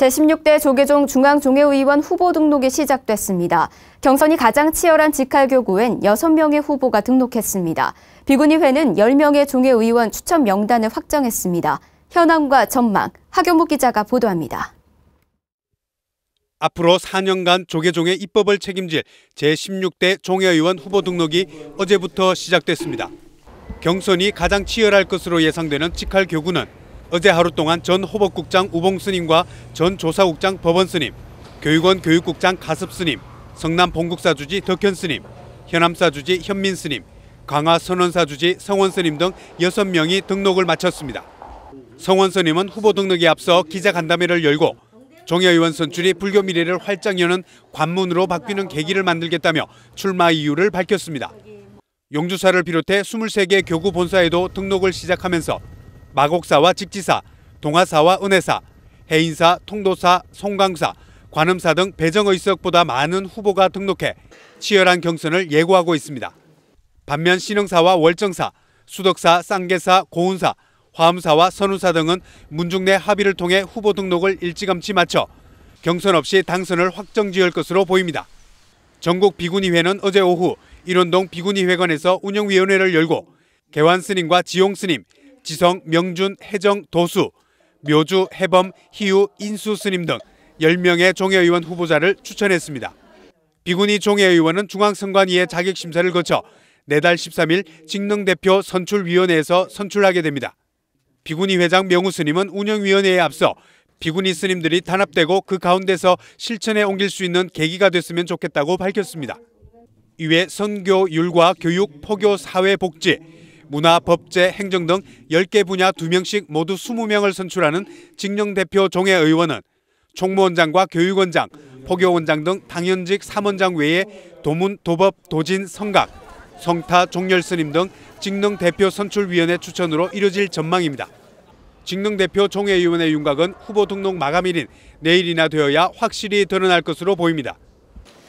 제16대 조계종 중앙종회의원 후보 등록이 시작됐습니다. 경선이 가장 치열한 직할교구엔 6명의 후보가 등록했습니다. 비군의회는 10명의 종회의원 추천 명단을 확정했습니다. 현황과 전망, 하경목 기자가 보도합니다. 앞으로 4년간 조계종의 입법을 책임질 제16대 종회의원 후보 등록이 어제부터 시작됐습니다. 경선이 가장 치열할 것으로 예상되는 직할교구는 어제 하루 동안 전 호법국장 우봉스님과 전 조사국장 법원스님, 교육원 교육국장 가습스님, 성남 봉국사주지 덕현스님, 현암사주지 현민스님, 강화선원사주지 성원스님 등 6명이 등록을 마쳤습니다. 성원스님은 후보 등록에 앞서 기자간담회를 열고 정의의원 선출이 불교 미래를 활짝 여는 관문으로 바뀌는 계기를 만들겠다며 출마 이유를 밝혔습니다. 용주사를 비롯해 23개 교구 본사에도 등록을 시작하면서 마곡사와 직지사, 동아사와 은혜사, 해인사, 통도사, 송강사, 관음사 등 배정의석보다 많은 후보가 등록해 치열한 경선을 예고하고 있습니다. 반면 신흥사와 월정사, 수덕사, 쌍계사, 고운사, 화엄사와 선운사 등은 문중 내 합의를 통해 후보 등록을 일찌감치 마쳐 경선 없이 당선을 확정지을 것으로 보입니다. 전국 비군의회는 어제 오후 일원동 비군의회관에서 운영위원회를 열고 개완스님과 지용스님, 지성, 명준, 해정, 도수, 묘주, 해범, 희우, 인수 스님 등 10명의 종회의원 후보자를 추천했습니다. 비군이 종회의원은 중앙선관위의 자격심사를 거쳐 내달 13일 직능대표 선출위원회에서 선출하게 됩니다. 비군이 회장 명우 스님은 운영위원회에 앞서 비군이 스님들이 단합되고 그 가운데서 실천에 옮길 수 있는 계기가 됐으면 좋겠다고 밝혔습니다. 이외 선교, 율과 교육, 포교, 사회, 복지, 문화, 법제, 행정 등 10개 분야 2명씩 모두 20명을 선출하는 직영 대표 종회 의원은 총무원장과 교육원장, 포교원장 등 당연직 3원장 외에 도문, 도법, 도진, 성각, 성타, 종렬스님 등 직능 대표 선출위원회 추천으로 이뤄질 전망입니다. 직능 대표 총회위원회 윤곽은 후보 등록 마감일인 내일이나 되어야 확실히 드러날 것으로 보입니다.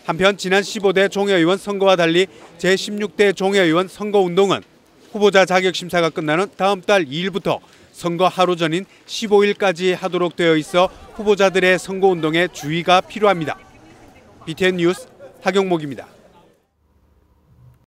한편 지난 15대 종회의원 선거와 달리 제16대 종회의원 선거운동은 후보자 자격 심사가 끝나는 다음 달 2일부터 선거 하루 전인 15일까지 하도록 되어 있어 후보자들의 선거 운동에 주의가 필요합니다. BTN 뉴스 하경목입니다.